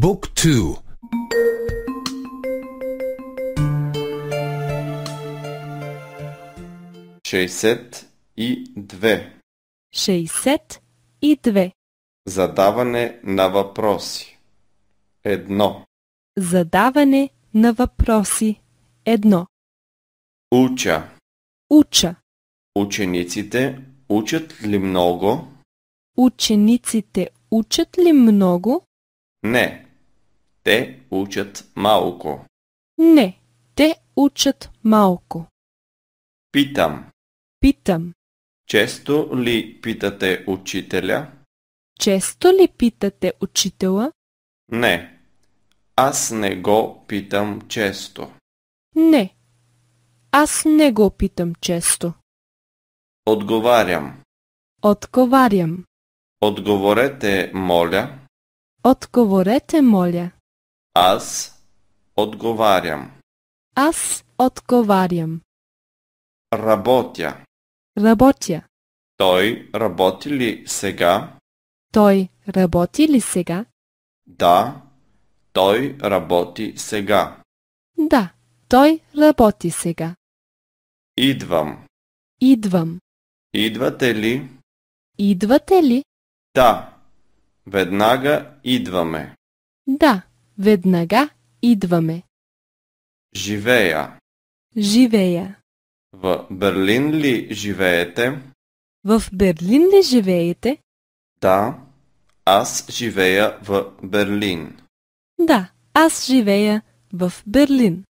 Book 2 62 и 2 Задаване на въпроси Едно Задаване на въпроси Едно Уча Уча Учениците учат ли много? Учениците учат ли много? Не, те учат малко. Не, те учат малко. Питам. Питам. Често ли питате учителя? Често ли питате учителя? Не. Аз не го питам често. Не. Аз не го питам често. Отговарям. Отговарям. Отговорете, моля. Отговорете, моля. Аз отговарям. Аз отговарям. Работя. Работя. Той работи ли сега? Той работи ли сега? Да, той работи сега. Да, той работи сега. Идвам. Идвам. Идвате ли? Идвате ли? Да. Веднага идваме. Да. Веднага идваме. Живея. Живея. В Берлин ли живеете? В Берлин ли живеете? Да, аз живея в Берлин. Да, аз живея в Берлин.